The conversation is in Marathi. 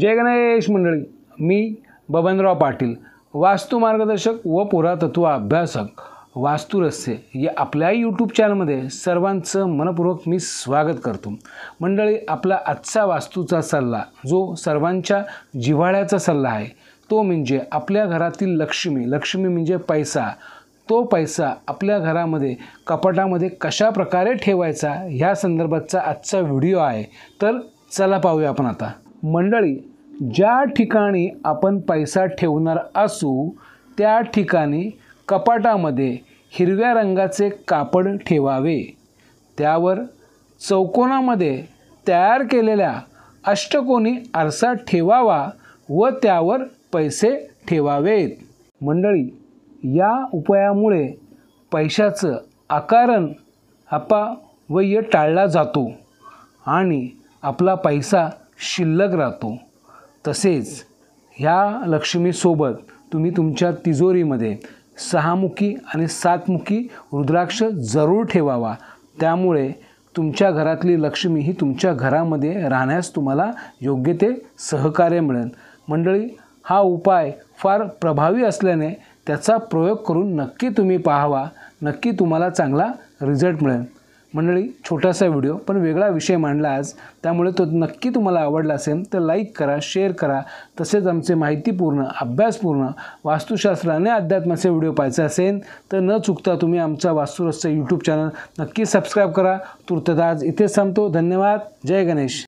जय गणेश मंडळी मी बबनराव पाटील वास्तू मार्गदर्शक व पुरातत्व अभ्यासक वास्तुरस्य या आपल्या यूट्यूब चॅनलमध्ये सर्वांचं मनपूर्वक मी स्वागत करतो मंडळी आपला आजचा वास्तूचा सल्ला जो सर्वांच्या जिव्हाळ्याचा सल्ला आहे तो म्हणजे आपल्या घरातील लक्ष्मी लक्ष्मी म्हणजे पैसा तो पैसा आपल्या घरामध्ये कपाटामध्ये कशा प्रकारे ठेवायचा ह्या संदर्भातचा आजचा व्हिडिओ आहे तर चला पाहूया आपण आता मंडळी ज्या ठिकाणी आपण पैसा ठेवणार असू त्या ठिकाणी कपाटामध्ये हिरव्या रंगाचे कापड ठेवावे त्यावर चौकोनामध्ये तयार केलेल्या अष्टकोनी आरसा ठेवावा व त्यावर पैसे ठेवावेत मंडळी या उपायामुळे पैशाचं आकारण अपा टाळला जातो आणि आपला पैसा शिल्लक राहतो तसेच ह्या लक्ष्मीसोबत तुम्ही तुमच्या तिजोरीमध्ये सहामुखी आणि सातमुखी रुद्राक्ष जरूर ठेवावा त्यामुळे तुमच्या घरातली लक्ष्मी ही तुमच्या घरामध्ये राहण्यास तुम्हाला योग्य ते सहकार्य मिळेल मंडळी हा उपाय फार प्रभावी असल्याने त्याचा प्रयोग करून नक्की तुम्ही पाहावा नक्की तुम्हाला चांगला रिझल्ट मिळेल मंडळी छोटासा व्हिडिओ पण वेगळा विषय मांडला आज त्यामुळे तो नक्की तुम्हाला आवडला असेल तर लाईक करा शेअर करा तसेच आमचे माहितीपूर्ण अभ्यासपूर्ण वास्तुशास्त्र आणि अध्यात्माचे व्हिडिओ पाहायचे असेल तर न चुकता तुम्ही आमचा वास्तुरस्य यूट्यूब चॅनल नक्की सबस्क्राईब करा आज इथेच थांबतो धन्यवाद जय गणेश